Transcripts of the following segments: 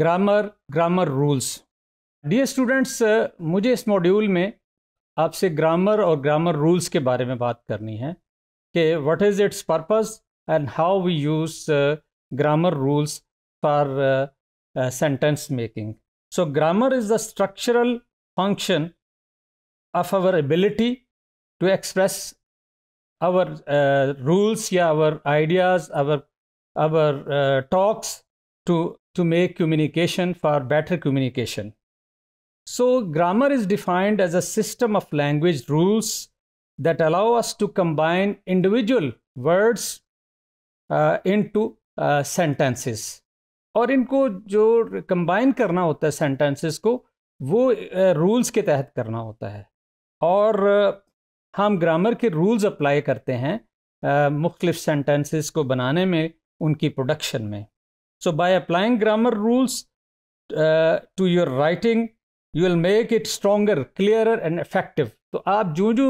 Grammar grammar rules dear students मुझे इस module में आपसे ग्रामर और ग्रामर रूल्स के बारे में बात करनी है कि what is its purpose and how we use grammar rules for sentence making so grammar is the structural function of our ability to express our rules या our ideas our our talks to, to make communication for better communication. So grammar is defined as a system of language rules that allow us to combine individual words uh, into uh, sentences. और इनको जो combine करना होता है sentences को वो rules के तहत करना होता है और हम ग्रामर के रूल्स अप्लाई करते हैं मुख्तलिफ सेंटेंसेस को बनाने में उनकी प्रोडक्शन में So by applying grammar rules uh, to your writing, you will make it stronger clear and effective तो आप जो जो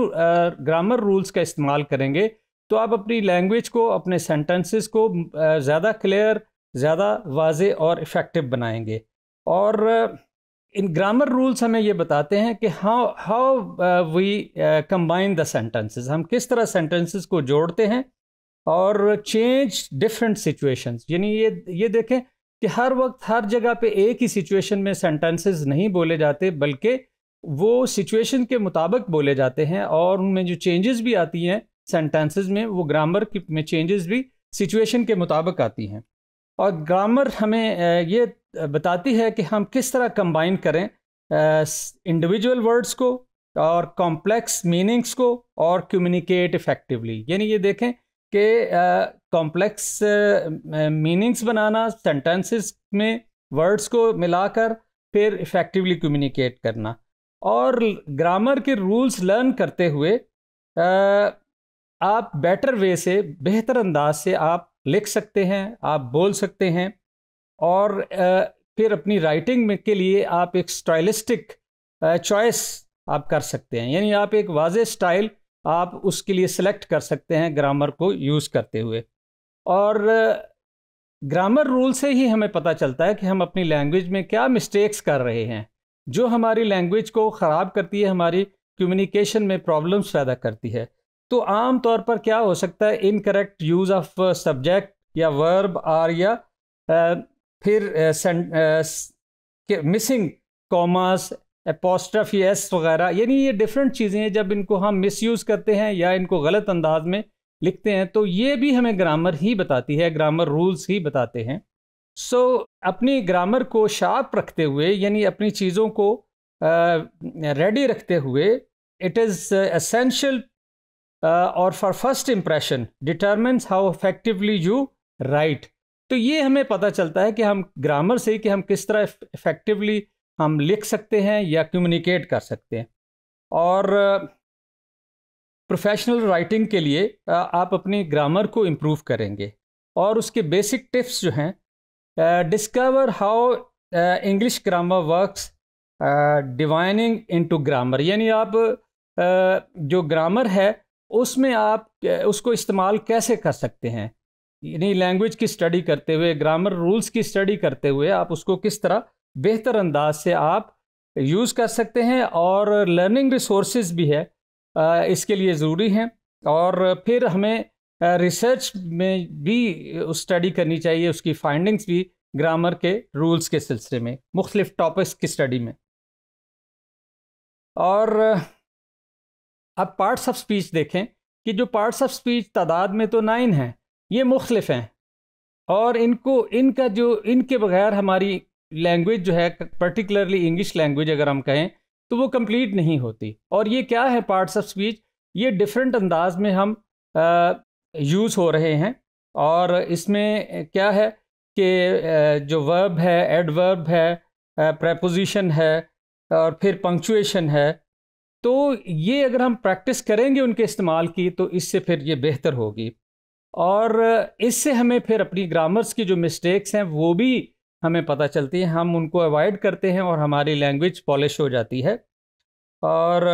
ग्रामर uh, रूल्स का इस्तेमाल करेंगे तो आप अपनी लैंग्वेज को अपने सेंटेंसेस को zyada uh, ज़्यादा क्लियर ज़्यादा वाज और इफेक्टिव बनाएंगे और uh, इन ग्रामर रूल्स हमें ये बताते हैं कि how how we combine the sentences हम किस तरह सेंटेंसेस को जोड़ते हैं और चेंज डिफरेंट सिचुएशंस यानी ये ये देखें कि हर वक्त हर जगह पे एक ही सिचुएशन में सेंटेंसेस नहीं बोले जाते बल्कि वो सिचुएशन के मुताबिक बोले जाते हैं और उनमें जो चेंजेस भी आती हैं सेंटेंसेस में वो ग्रामर में चेंजेस भी सिचुएशन के मुताबिक आती हैं और ग्रामर हमें ये बताती है कि हम किस तरह कंबाइन करें इंडिविजुअल वर्ड्स को और कॉम्प्लेक्स मीनिंग्स को और कम्युनिकेट इफेक्टिवली यानी ये देखें के कॉम्प्लेक्स मीनिंग्स बनाना सेंटेंसेस में वर्ड्स को मिलाकर फिर इफ़ेक्टिवली कम्युनिकेट करना और ग्रामर के रूल्स लर्न करते हुए आ, आप बेटर वे से बेहतर अंदाज से आप लिख सकते हैं आप बोल सकते हैं और आ, फिर अपनी राइटिंग में के लिए आप एक स्टाइलिस्टिक चॉइस आप कर सकते हैं यानी आप एक वाज स्टाइल आप उसके लिए सिलेक्ट कर सकते हैं ग्रामर को यूज़ करते हुए और ग्रामर रूल से ही हमें पता चलता है कि हम अपनी लैंग्वेज में क्या मिस्टेक्स कर रहे हैं जो हमारी लैंग्वेज को ख़राब करती है हमारी कम्युनिकेशन में प्रॉब्लम्स पैदा करती है तो आम तौर पर क्या हो सकता है इनकरेक्ट यूज़ ऑफ सब्जेक्ट या वर्ब आर या uh, फिर missing uh, uh, commas apostrophe S वगैरह यानी ये डिफरेंट चीज़ें हैं जब इनको हम यूज़ करते हैं या इनको गलत अंदाज में लिखते हैं तो ये भी हमें ग्रामर ही बताती है ग्रामर रूल्स ही बताते हैं सो so, अपनी ग्रामर को शार्प रखते हुए यानी अपनी चीज़ों को रेडी रखते हुए इट इज़ असेंशियल और for first impression determines how effectively you write तो ये हमें पता चलता है कि हम ग्रामर से कि हम किस तरह इफेक्टिवली हम लिख सकते हैं या कम्युनिकेट कर सकते हैं और प्रोफेशनल राइटिंग के लिए आप अपनी ग्रामर को इम्प्रूव करेंगे और उसके बेसिक टिप्स जो हैं discover how English grammar works diving into grammar यानी आप uh, जो ग्रामर है उसमें आप उसको इस्तेमाल कैसे कर सकते हैं यानी लैंग्वेज की स्टडी करते हुए ग्रामर रूल्स की स्टडी करते हुए आप उसको किस तरह बेहतर अंदाज से आप यूज़ कर सकते हैं और लर्निंग रिसोर्सेज भी है इसके लिए ज़रूरी हैं और फिर हमें रिसर्च में भी स्टडी करनी चाहिए उसकी फाइंडिंग्स भी ग्रामर के रूल्स के सिलसिले में मुख्तलिफ टॉपिक्स की स्टडी में और अब पार्ट्स ऑफ स्पीच देखें कि जो पार्ट्स ऑफ स्पीच तादाद में तो नाइन हैं ये मुख्तलिफ हैं और इनको इनका जो इनके बगैर हमारी लैंग्वेज जो है पर्टिकुलरली इंग्लिश लैंग्वेज अगर हम कहें तो वो कंप्लीट नहीं होती और ये क्या है पार्ट्स ऑफ स्पीच ये डिफरेंट अंदाज में हम यूज़ हो रहे हैं और इसमें क्या है कि जो वर्ब है एडवर्ब है प्रपोजिशन है और फिर पंक्चुएशन है तो ये अगर हम प्रैक्टिस करेंगे उनके इस्तेमाल की तो इससे फिर ये बेहतर होगी और इससे हमें फिर अपनी ग्रामर्स की जो मिस्टेक्स हैं वो भी हमें पता चलती है हम उनको अवॉइड करते हैं और हमारी लैंग्वेज पॉलिश हो जाती है और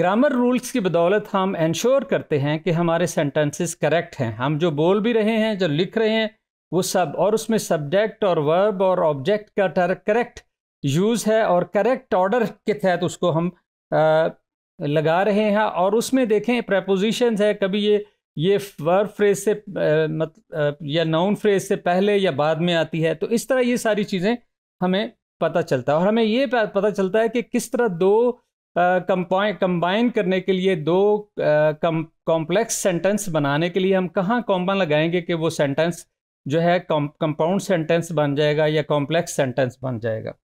ग्रामर रूल्स की बदौलत हम इंश्योर करते हैं कि हमारे सेंटेंसेस करेक्ट हैं हम जो बोल भी रहे हैं जो लिख रहे हैं वो सब और उसमें सब्जेक्ट और वर्ब और ऑब्जेक्ट का करेक्ट यूज़ है और करेक्ट ऑर्डर के तहत उसको हम आ, लगा रहे हैं और उसमें देखें प्रपोजिशन है कभी ये ये वर्ब फ्रेज से मत या नाउन फ्रेज से पहले या बाद में आती है तो इस तरह ये सारी चीज़ें हमें पता चलता है और हमें ये पता चलता है कि किस तरह दो कंबाइन करने के लिए दो कॉम्प्लेक्स सेंटेंस बनाने के लिए हम कहाँ कॉम्बा लगाएंगे कि वो सेंटेंस जो है कंपाउंड सेंटेंस बन जाएगा या कॉम्प्लेक्स सेंटेंस बन जाएगा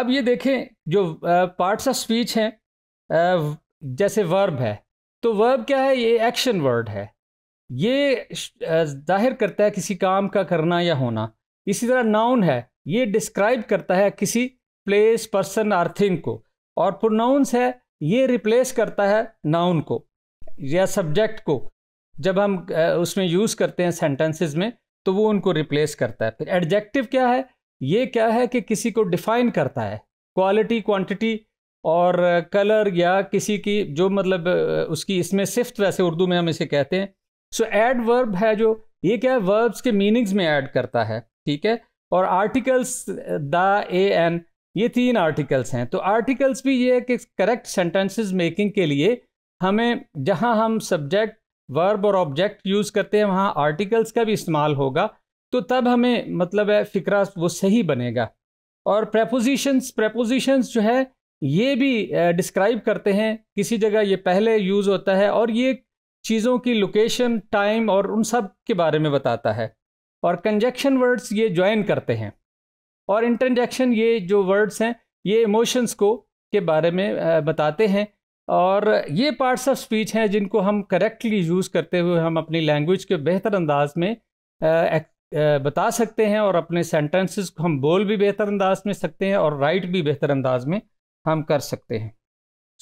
अब ये देखें जो पार्ट्स ऑफ स्पीच हैं जैसे वर्ब है तो वर्ब क्या है ये एक्शन वर्ड है ये जाहिर करता है किसी काम का करना या होना इसी तरह नाउन है ये डिस्क्राइब करता है किसी प्लेस पर्सन और थिंग को और प्रोनाउंस है ये रिप्लेस करता है नाउन को या सब्जेक्ट को जब हम उसमें यूज़ करते हैं सेंटेंसेस में तो वो उनको रिप्लेस करता है फिर एडजेक्टिव क्या है ये क्या है कि किसी को डिफाइन करता है क्वालिटी क्वांटिटी और कलर या किसी की जो मतलब उसकी इसमें सिफ्त वैसे उर्दू में हम इसे कहते हैं सो एड वर्ब है जो ये क्या है वर्ब्स के मीनिंग्स में ऐड करता है ठीक है और आर्टिकल्स द ए एन ये तीन आर्टिकल्स हैं तो आर्टिकल्स भी ये है कि करेक्ट सेंटेंसेस मेकिंग के लिए हमें जहां हम सब्जेक्ट वर्ब और ऑब्जेक्ट यूज़ करते हैं वहाँ आर्टिकल्स का भी इस्तेमाल होगा तो तब हमें मतलब है फ़िक्रा वो सही बनेगा और प्रपोजिशंस प्रपोजिशंस जो है ये भी डिस्क्राइब करते हैं किसी जगह ये पहले यूज़ होता है और ये चीज़ों की लोकेशन टाइम और उन सब के बारे में बताता है और कंजेक्शन वर्ड्स ये ज्वाइन करते हैं और इंटरजेक्शन ये जो वर्ड्स हैं ये इमोशंस को के बारे में बताते हैं और ये पार्ट्स ऑफ स्पीच हैं जिनको हम करेक्टली यूज़ करते हुए हम अपनी लैंग्वेज के बेहतर अंदाज में बता सकते हैं और अपने सेंटेंसेस को हम बोल भी बेहतर अंदाज में सकते हैं और राइट भी बेहतर अंदाज में हम कर सकते हैं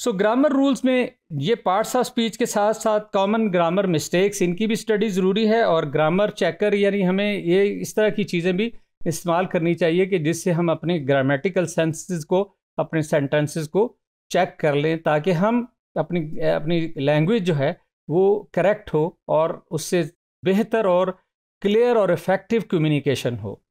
सो ग्रामर रूल्स में ये पार्ट्स ऑफ स्पीच के साथ साथ कॉमन ग्रामर मिस्टेक्स इनकी भी स्टडी ज़रूरी है और ग्रामर चेकर यानी हमें ये इस तरह की चीज़ें भी इस्तेमाल करनी चाहिए कि जिससे हम अपने ग्रामेटिकल सेंसेस को अपने सेंटेंसेस को चेक कर लें ताकि हम अपनी अपनी लैंग्वेज जो है वो करेक्ट हो और उससे बेहतर और क्लियर और इफ़ेक्टिव कम्युनिकेशन हो